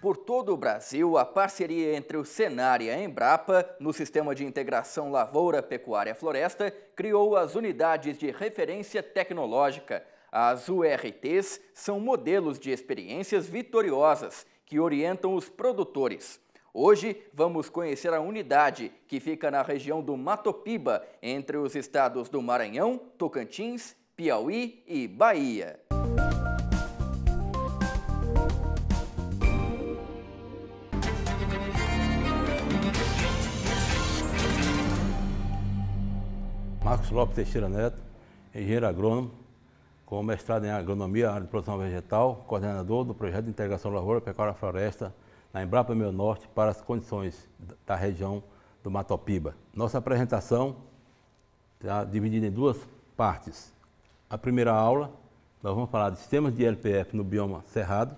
Por todo o Brasil, a parceria entre o Senar e a Embrapa, no Sistema de Integração Lavoura, Pecuária Floresta, criou as Unidades de Referência Tecnológica. As URTs são modelos de experiências vitoriosas que orientam os produtores. Hoje vamos conhecer a unidade que fica na região do Matopiba, entre os estados do Maranhão, Tocantins, Piauí e Bahia. Marcos Lopes Teixeira Neto, engenheiro agrônomo, com mestrado em agronomia, área de produção vegetal, coordenador do projeto de integração lavoura, pecuária floresta na Embrapa Meio Norte para as condições da região do Matopiba. Nossa apresentação está dividida em duas partes. A primeira aula, nós vamos falar de sistemas de LPF no bioma cerrado,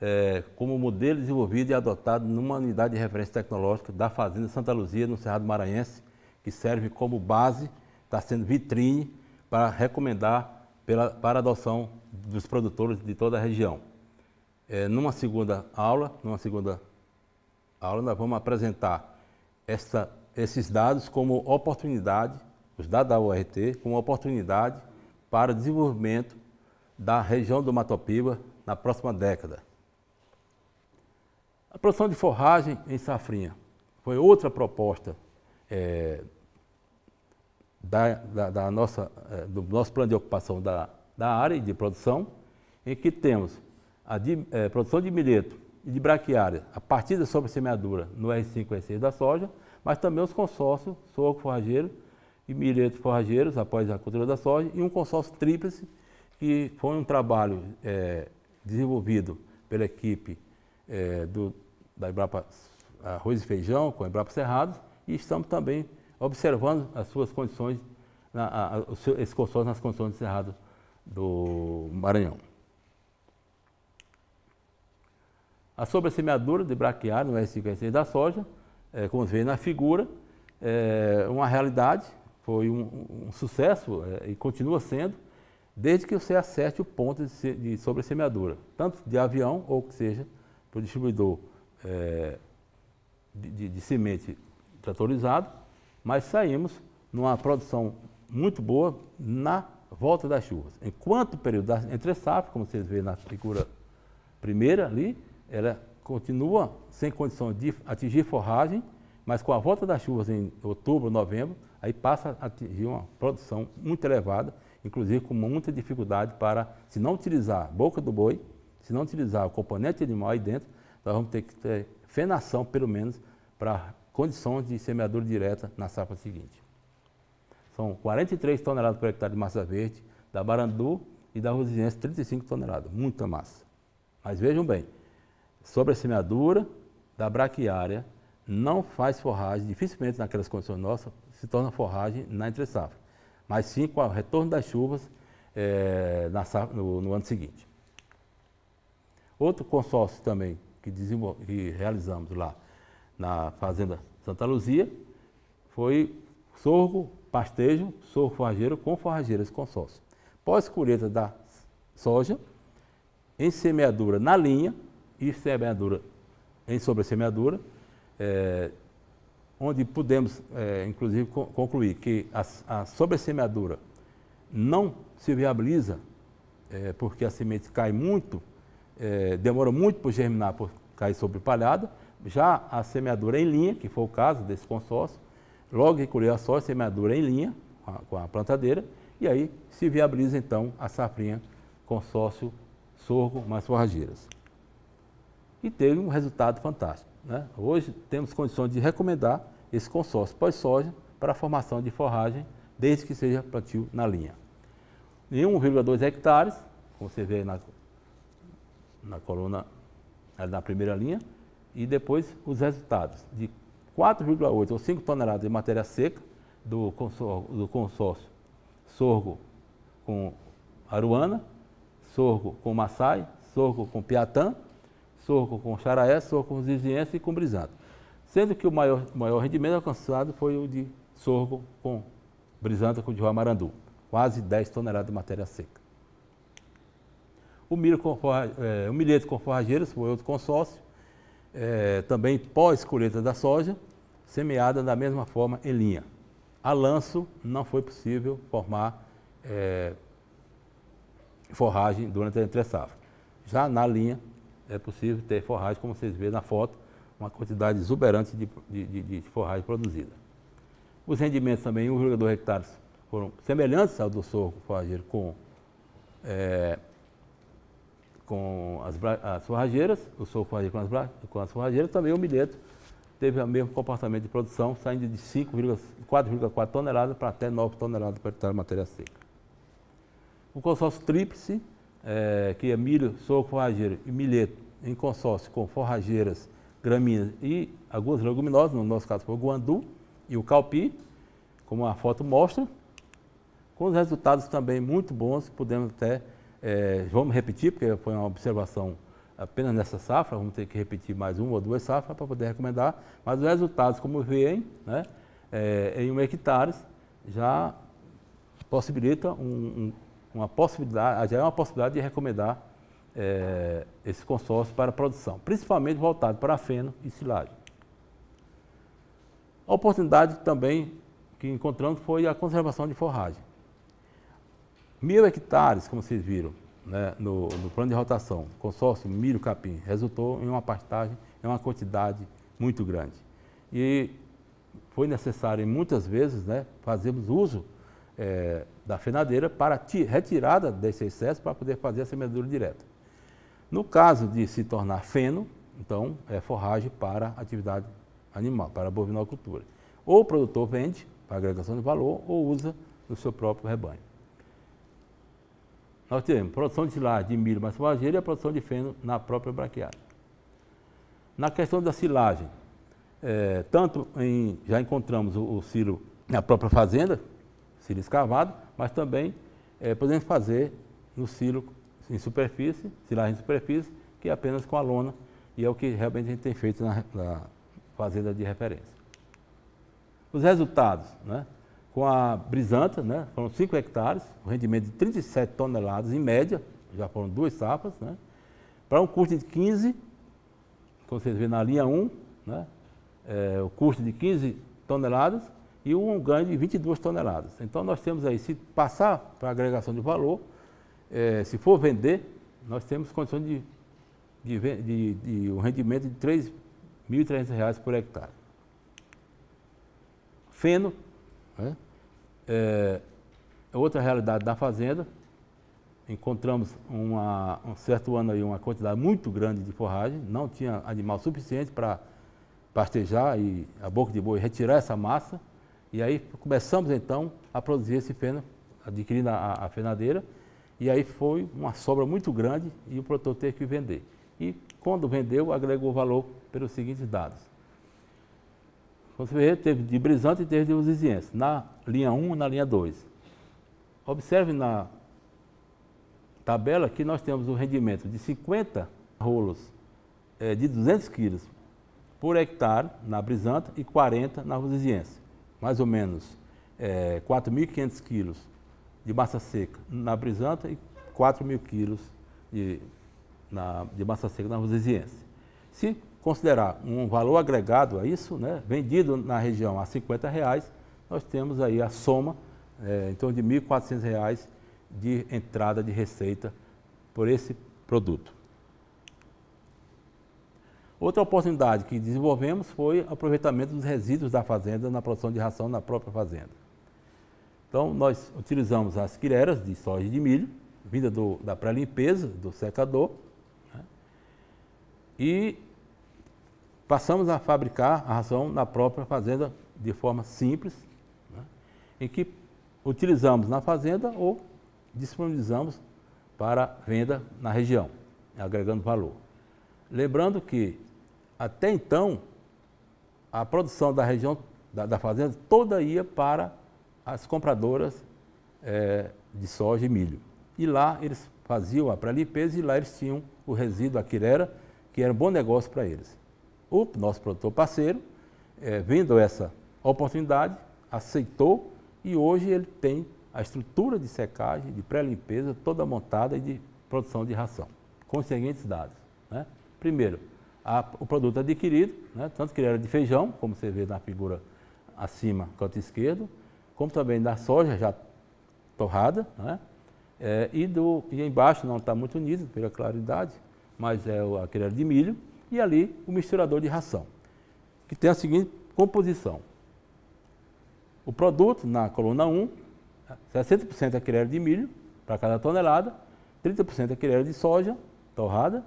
é, como modelo desenvolvido e adotado numa unidade de referência tecnológica da Fazenda Santa Luzia, no Cerrado Maranhense, que serve como base está sendo vitrine para recomendar pela, para adoção dos produtores de toda a região. É, numa segunda aula, numa segunda aula, nós vamos apresentar essa, esses dados como oportunidade, os dados da URT, como oportunidade para o desenvolvimento da região do Matopiba na próxima década. A produção de forragem em safrinha foi outra proposta é, da, da, da nossa, eh, do nosso plano de ocupação da, da área de produção, em que temos a de, eh, produção de milheto e de braquiária a partir da sobressemeadura no R5 e R6 da soja, mas também os consórcios soja forrageiro e milheto forrageiros após a cultura da soja e um consórcio tríplice que foi um trabalho eh, desenvolvido pela equipe do, da Embrapa Arroz e Feijão com a Embrapa Cerrados e estamos também observando as suas condições, na, a, a, seu, esse consórcio nas condições de Cerrado do Maranhão. A sobressemeadura de braquear no S56 da soja, é, como vê na figura, é uma realidade, foi um, um sucesso é, e continua sendo, desde que você acerte o ponto de, de sobressemeadura, tanto de avião ou que seja para o distribuidor é, de, de, de semente tratorizado, mas saímos numa produção muito boa na volta das chuvas. Enquanto o período da entre safra, como vocês vêem na figura primeira ali, ela continua sem condição de atingir forragem, mas com a volta das chuvas em outubro, novembro, aí passa a atingir uma produção muito elevada, inclusive com muita dificuldade para, se não utilizar boca do boi, se não utilizar o componente animal aí dentro, nós vamos ter que ter fenação, pelo menos, para condições de semeadura direta na safra seguinte. São 43 toneladas por hectare de massa verde, da Barandu e da Rosiense 35 toneladas, muita massa. Mas vejam bem, sobre a semeadura da braquiária, não faz forragem, dificilmente naquelas condições nossas, se torna forragem na entre safra, mas sim com o retorno das chuvas é, safra, no, no, ano seguinte. Outro consórcio também que, que realizamos lá na Fazenda Santa Luzia, foi sorgo, pastejo, sorgo forrageiro com forrageiras consórcio. Pós-colheita da soja, em semeadura na linha e semeadura em sobressemeadura, é, onde pudemos, é, inclusive, concluir que a, a sobressemeadura não se viabiliza, é, porque a semente cai muito, é, demora muito para germinar por cair sobre palhada, já a semeadura em linha, que foi o caso desse consórcio, logo recolheu a soja, semeadura em linha com a, com a plantadeira, e aí se viabiliza então a safrinha consórcio sorgo mais forrageiras. E teve um resultado fantástico. Né? Hoje temos condições de recomendar esse consórcio pós-soja para a formação de forragem, desde que seja plantio na linha. Em 1,2 hectares, como você vê na, na coluna, na primeira linha, e depois os resultados de 4,8 ou 5 toneladas de matéria seca do consórcio, do consórcio sorgo com aruana, sorgo com maçai, sorgo com piatã, sorgo com xaraé, sorgo com ziziense e com brisante. Sendo que o maior, maior rendimento alcançado foi o de sorgo com brisante com juamarandu, quase 10 toneladas de matéria seca. O, milho com, é, o com foi outro consórcio, é, também pós-colheita da soja, semeada da mesma forma em linha. A lanço não foi possível formar é, forragem durante a entre-safra. Já na linha é possível ter forragem, como vocês vêem na foto, uma quantidade exuberante de, de, de, de forragem produzida. Os rendimentos também, 1,2 hectares, foram semelhantes ao do sorgo forrageiro com é, com as, as forrageiras, o sou forrageiro com as, com as forrageiras, também o milheto teve o mesmo comportamento de produção, saindo de 4,4 toneladas para até 9 toneladas para hectare de matéria seca. O consórcio tríplice, é, que é milho, soco, forrageiro e milheto, em consórcio com forrageiras, gramíneas e algumas leguminosas, no nosso caso foi o guandu e o calpi, como a foto mostra, com resultados também muito bons, podemos até é, vamos repetir, porque foi uma observação apenas nessa safra, vamos ter que repetir mais uma ou duas safras para poder recomendar, mas os resultados, como veem, né, é, em um hectare já possibilita um, um, uma possibilidade, já é uma possibilidade de recomendar é, esse consórcio para produção, principalmente voltado para feno e silagem. A oportunidade também que encontramos foi a conservação de forragem. Mil hectares, como vocês viram, né, no, no, plano de rotação, consórcio milho capim, resultou em uma pastagem, em uma quantidade muito grande. E foi necessário, muitas vezes, né, fazermos uso é, da fenadeira para retirada desse excesso para poder fazer a semeadura direta. No caso de se tornar feno, então é forragem para atividade animal, para a bovinocultura. Ou o produtor vende para agregação de valor ou usa no seu próprio rebanho. Nós temos produção de silagem de milho mais forrageiro e a produção de feno na própria braquiária. Na questão da silagem, é, tanto em, já encontramos o, o silo na própria fazenda, silo escavado, mas também é, podemos fazer no silo em superfície, silagem em superfície, que é apenas com a lona, e é o que realmente a gente tem feito na, na fazenda de referência. Os resultados, né? com a brisanta, né? Foram 5 hectares, um rendimento de 37 toneladas em média, já foram duas safras, né? Para um custo de 15, como vocês vêem na linha 1, né? É, o custo de 15 toneladas e um ganho de 22 toneladas. Então nós temos aí, se passar para agregação de valor, é, se for vender, nós temos condições de, de, de, de um rendimento de R$ 3.300 por hectare. Feno, né? É, é, outra realidade da fazenda, encontramos uma, um certo ano aí uma quantidade muito grande de forragem, não tinha animal suficiente para pastejar e a boca de boi retirar essa massa. E aí começamos então a produzir esse feno, adquirindo a, a fenadeira, e aí foi uma sobra muito grande e o produtor teve que vender. E quando vendeu, agregou valor pelos seguintes dados. Você vê, teve de Brisante e teve de Usiziense, na linha 1 e na linha 2. Observe na tabela que nós temos um rendimento de 50 rolos é, de 200 quilos por hectare na Brisante e 40 na Usiziense. Mais ou menos é, eh, 4.500 quilos de massa seca na Brisante e 4.000 quilos de, na, de massa seca na Usiziense. Se considerar um valor agregado a isso, né, vendido na região a R$ 50, reais, nós temos aí a soma é, em torno de R$ 1.400 de entrada de receita por esse produto. Outra oportunidade que desenvolvemos foi o aproveitamento dos resíduos da fazenda na produção de ração na própria fazenda. Então, nós utilizamos as quireras de soja e de milho, vinda do, da pré-limpeza, do secador, né? e Passamos a fabricar a ração na própria fazenda de forma simples, né, em que utilizamos na fazenda ou disponibilizamos para venda na região, agregando valor. Lembrando que, até então, a produção da região, da, da fazenda, toda ia para as compradoras é, de soja e milho. E lá eles faziam a pré-limpeza e lá eles tinham o resíduo, a quirera, que era um bom negócio para eles. O nosso produtor parceiro, é, vendo essa oportunidade, aceitou e hoje ele tem a estrutura de secagem, de pré-limpeza toda montada e de produção de ração. Com os seguintes dados. Né? Primeiro, a, o produto adquirido, né? tanto que ele era de feijão, como você vê na figura acima, canto esquerdo, como também da soja já torrada, né? é, e, do, e embaixo não está muito unido pela claridade, mas é o, aquele era de milho, e ali o misturador de ração, que tem a seguinte composição. O produto, na coluna 1, 60% é de milho para cada tonelada, 30% é de soja torrada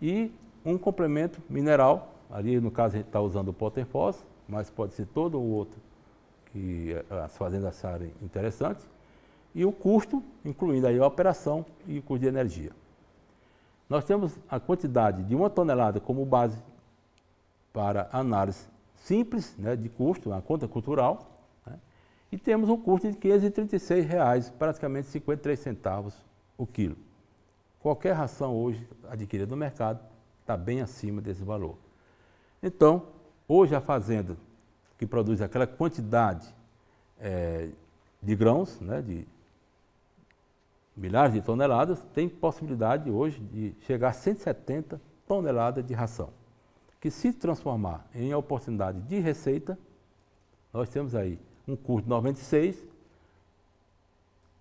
e um complemento mineral, ali no caso a gente está usando o Potter Foss, mas pode ser todo o outro que eh, as fazendas acharem interessante, e o custo, incluindo aí a operação e o custo de energia. Nós temos a quantidade de uma tonelada como base para análise simples né, de custo, a conta cultural, né, e temos um custo de R$ 536,00, praticamente 53 centavos o quilo. Qualquer ração hoje adquirida no mercado está bem acima desse valor. Então, hoje a fazenda que produz aquela quantidade é, de grãos, né, de milhares de toneladas, tem possibilidade hoje de chegar a 170 toneladas de ração, que se transformar em oportunidade de receita, nós temos aí um custo de 96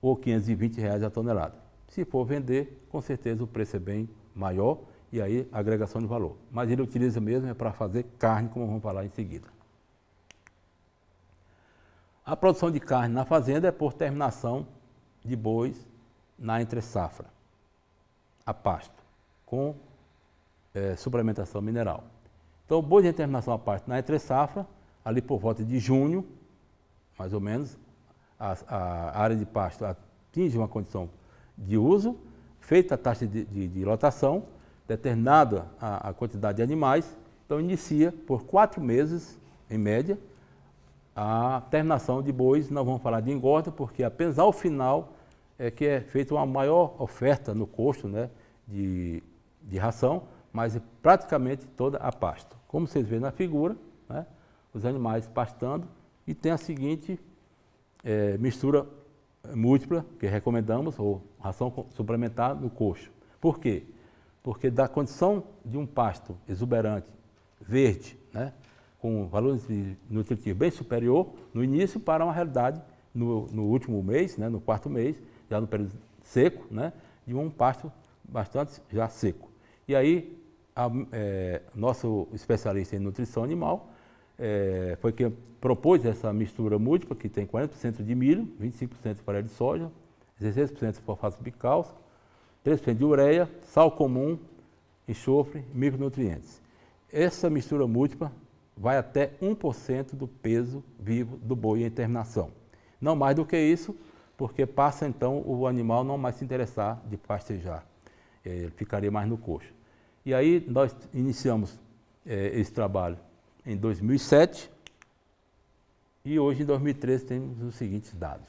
ou 520 reais a tonelada. Se for vender, com certeza o preço é bem maior e aí agregação de valor. Mas ele utiliza mesmo é para fazer carne, como vamos falar em seguida. A produção de carne na fazenda é por terminação de bois na entre-safra, a pasto, com é, suplementação mineral. Então, boi de determinação à parte na entre-safra, ali por volta de junho, mais ou menos, a, a área de pasto atinge uma condição de uso, feita a taxa de, de, de lotação, determinada a, a quantidade de animais, então inicia por quatro meses, em média, a terminação de bois, não vamos falar de engorda, porque apenas ao final é que é feita uma maior oferta no custo né, de, de ração, mas é praticamente toda a pasta. Como vocês veem na figura, né, os animais pastando e tem a seguinte é, mistura múltipla que recomendamos, ou ração suplementar no coxo. Por quê? Porque da condição de um pasto exuberante, verde, né, com valor nutritivo bem superior no início para uma realidade no, no último mês, né, no quarto mês, já no período seco, né, de um pasto bastante já seco. E aí, a, é, nosso especialista em nutrição animal é, foi quem propôs essa mistura múltipla, que tem 40% de milho, 25% de de soja, 16% de fosfato bicálcico, 3% de ureia, sal comum, enxofre e micronutrientes. Essa mistura múltipla vai até 1% do peso vivo do boi em terminação. Não mais do que isso, porque passa então o animal não mais se interessar de pastejar, é, ele ficaria mais no coxo. E aí nós iniciamos é, esse trabalho em 2007 e hoje em 2013 temos os seguintes dados.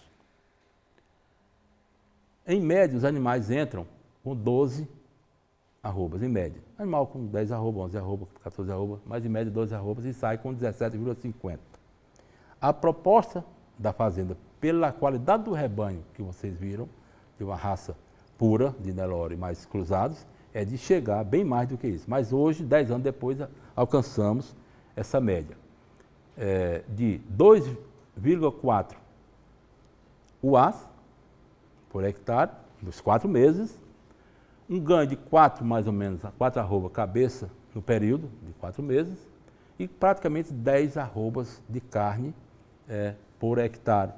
Em média, os animais entram com 12 arrobas, em média. Animal com 10 arrobas, 11 arrobas, 14 arrobas, mas em média 12 arrobas e sai com 17,50. A proposta da fazenda pela qualidade do rebanho que vocês viram, de uma raça pura de Nelore, mais cruzados, é de chegar bem mais do que isso. Mas hoje, 10 anos depois, alcançamos essa média é, de 2,4 UAS por hectare, nos quatro meses, um ganho de 4 mais ou menos, 4 arrobas cabeça no período de quatro meses, e praticamente 10 arrobas de carne é, por hectare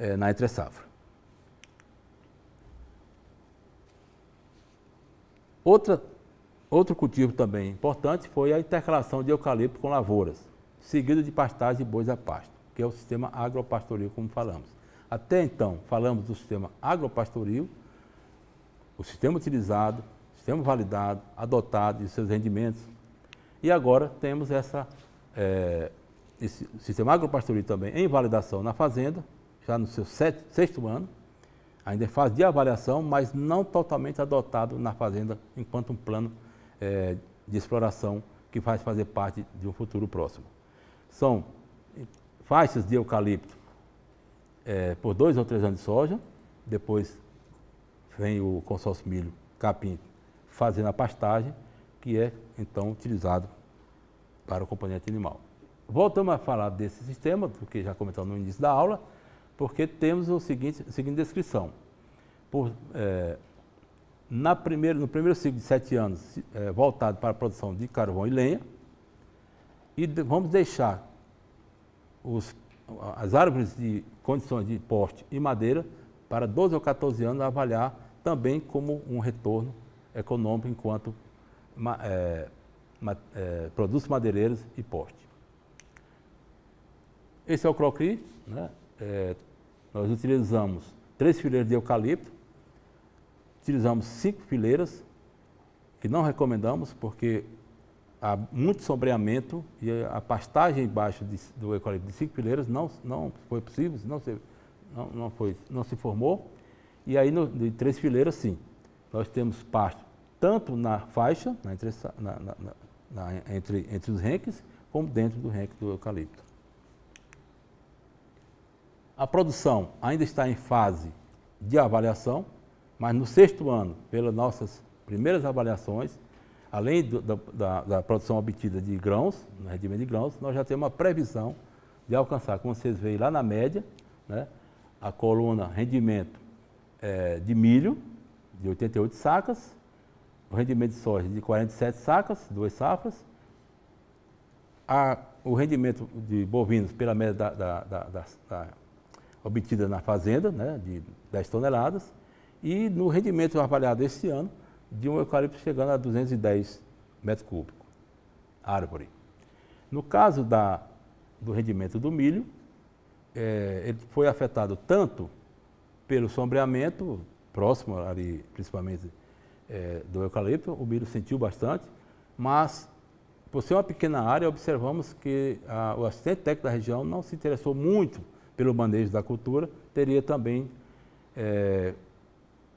é, na Entre Safra. Outra, outro cultivo também importante foi a intercalação de eucalipto com lavouras, seguido de pastagem de bois a pasto, que é o sistema agropastoril, como falamos. Até então, falamos do sistema agropastoril, o sistema utilizado, o sistema validado, adotado e seus rendimentos. E agora temos essa, é, esse sistema agropastoril também em validação na fazenda, está no seu sexto ano, ainda em é fase de avaliação, mas não totalmente adotado na fazenda enquanto um plano é, de exploração que faz fazer parte de um futuro próximo. São faixas de eucalipto é, por dois ou três anos de soja, depois vem o consórcio milho capim fazendo a pastagem, que é então utilizado para o componente animal. Voltamos a falar desse sistema, porque já comentamos no início da aula, porque temos o seguinte, a seguinte descrição. Por, é, na primeira, no primeiro ciclo de sete anos, é, voltado para a produção de carvão e lenha, e de, vamos deixar os, as árvores de condições de porte e madeira para 12 ou 14 anos avaliar também como um retorno econômico enquanto é, é, produtos madeireiros e porte. Esse é o croquis, né? É, nós utilizamos três fileiras de eucalipto, utilizamos cinco fileiras, que não recomendamos porque há muito sombreamento e a pastagem embaixo de, do eucalipto de cinco fileiras não, não foi possível, não se, não, não, foi, não se formou. E aí, no, de três fileiras, sim. Nós temos pasto tanto na faixa, na, entre, na, na, entre, entre os renques, como dentro do renque do eucalipto. A produção ainda está em fase de avaliação, mas no sexto ano, pelas nossas primeiras avaliações, além do, da, da, da, produção obtida de grãos, no né, rendimento de grãos, nós já temos uma previsão de alcançar, como vocês veem lá na média, né, a coluna rendimento é, de milho, de 88 sacas, o rendimento de soja de 47 sacas, duas safras, a, o rendimento de bovinos pela média da, da obtida na fazenda, né, de 10 toneladas, e no rendimento avaliado esse ano, de um eucalipto chegando a 210 metros cúbicos, árvore. No caso da, do rendimento do milho, é, ele foi afetado tanto pelo sombreamento, próximo ali, principalmente é, do eucalipto, o milho sentiu bastante, mas por ser uma pequena área, observamos que a, o assistente técnico da região não se interessou muito pelo manejo da cultura, teria também é,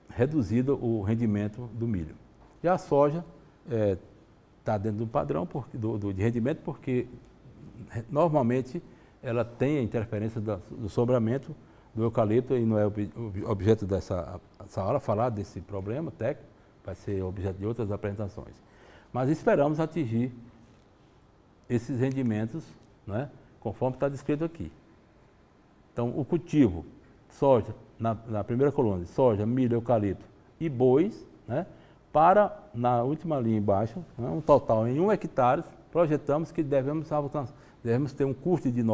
reduzido o rendimento do milho. Já a soja está é, tá dentro do padrão do, do, de rendimento porque é, normalmente ela tem a interferência da, do sobramento do eucalipto e não é ob, objeto dessa aula falar desse problema técnico, vai ser objeto de outras apresentações. Mas esperamos atingir esses rendimentos, né, conforme está descrito aqui. Então, o cultivo, soja, na, na primeira coluna, soja, milho, eucalipto e bois, né? para, na última linha embaixo, né? um total em 1 um hectare, projetamos que devemos, devemos ter um custo de R$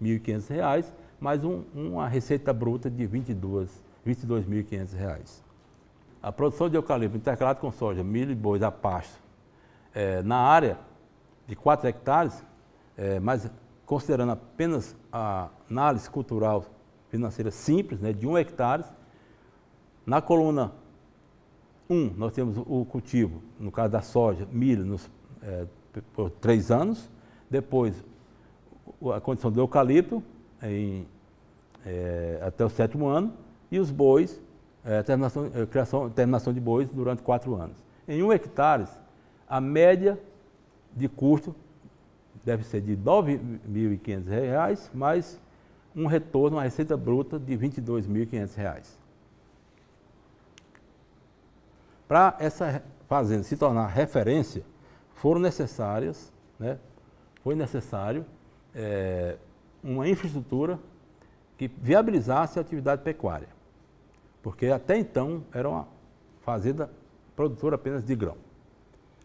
9.500, mais um, uma receita bruta de R$ 22.500. reais. A produção de eucalipto intercalado com soja, milho e bois a pasto, é, na área de 4 hectares, é, mais considerando apenas a análise cultural financeira simples, né, de 1 um hectare, na coluna 1 nós temos o cultivo, no caso da soja, milho, nos, é, por três anos, depois a condição do eucalipto em, é, até o sétimo ano e os bois, é, terminação, é, criação, terminação de bois durante quatro anos. Em um hectare, a média de custo deve ser de R$ 9.500, mais um retorno, uma receita bruta de R$ 22.500. Para essa fazenda se tornar referência, foram necessárias, né, foi necessário é, uma infraestrutura que viabilizasse a atividade pecuária, porque até então era uma fazenda produtora apenas de grão.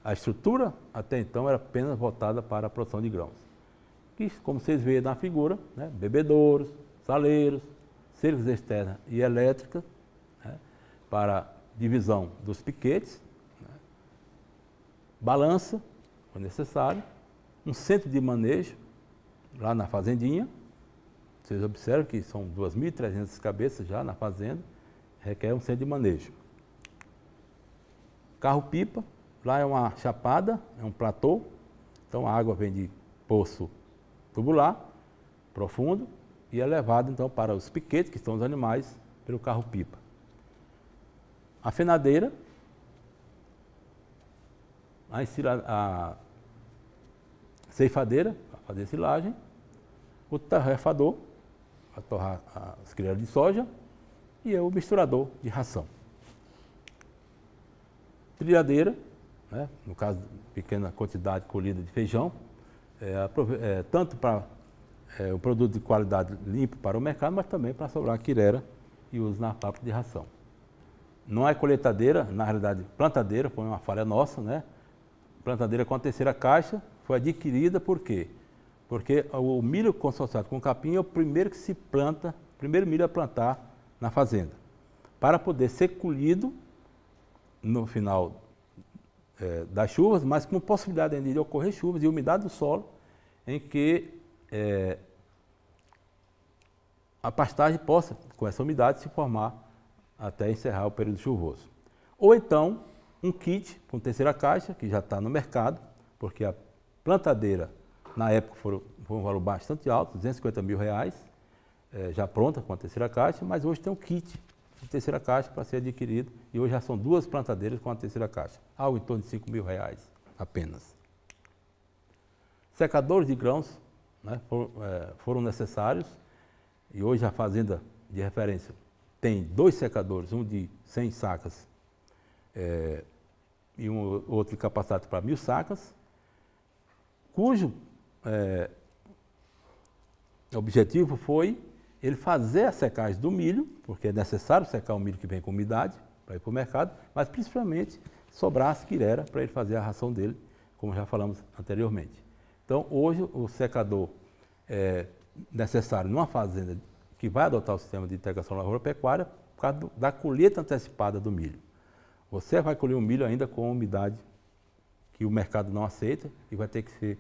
A estrutura até então era apenas voltada para a produção de grãos. Que, como vocês veem na figura, né, bebedouros, saleiros, cercas externas e elétricas né, para divisão dos piquetes, né, balança, o necessário, um centro de manejo lá na fazendinha. Vocês observam que são 2.300 cabeças já na fazenda, requer um centro de manejo. Carro-pipa, Lá é uma chapada, é um platô, então a água vem de poço tubular, profundo, e é levada então para os piquetes, que estão os animais, pelo carro-pipa. A fenadeira, a, ensila, a ceifadeira, para fazer silagem, o tarrefador, para torrar as crianças de soja, e é o misturador de ração. Trilhadeira, né? no caso, pequena quantidade colhida de feijão, é, é, tanto para é, o produto de qualidade limpo para o mercado, mas também para sobrar a quirera e uso na papa de ração. Não é colheitadeira, na realidade plantadeira, foi uma falha nossa, né? Plantadeira com a terceira caixa foi adquirida por quê? Porque o milho consorciado com capim é o primeiro que se planta, primeiro milho a plantar na fazenda. Para poder ser colhido no final é, das chuvas, mas com possibilidade ainda de ocorrer chuvas e umidade do solo, em que é, a pastagem possa, com essa umidade, se formar até encerrar o período chuvoso. Ou então, um kit com terceira caixa, que já está no mercado, porque a plantadeira, na época, foi um valor bastante alto, 250 mil reais, é, já pronta com a terceira caixa, mas hoje tem um kit de terceira caixa para ser adquirido e hoje já são duas plantadeiras com a terceira caixa, algo em torno de 5 mil reais apenas. Secadores de grãos né, foram, é, foram necessários e hoje a fazenda de referência tem dois secadores, um de 100 sacas é, e um outro capacitado para mil sacas, cujo é, objetivo foi ele fazer a secagem do milho, porque é necessário secar o milho que vem com umidade para ir para o mercado, mas principalmente sobrar as quirera para ele fazer a ração dele, como já falamos anteriormente. Então, hoje, o secador é necessário numa fazenda que vai adotar o sistema de integração lavoura-pecuária por causa do, da colheita antecipada do milho. Você vai colher o um milho ainda com umidade que o mercado não aceita e vai ter que ser,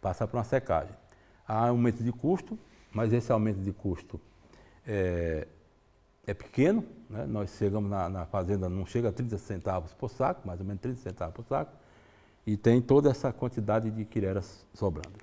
passar para uma secagem. Há aumento de custo, mas esse aumento de custo é, é pequeno, né? nós chegamos na, na, fazenda, não chega a 30 centavos por saco, mais ou menos 30 centavos por saco, e tem toda essa quantidade de quireras sobrando.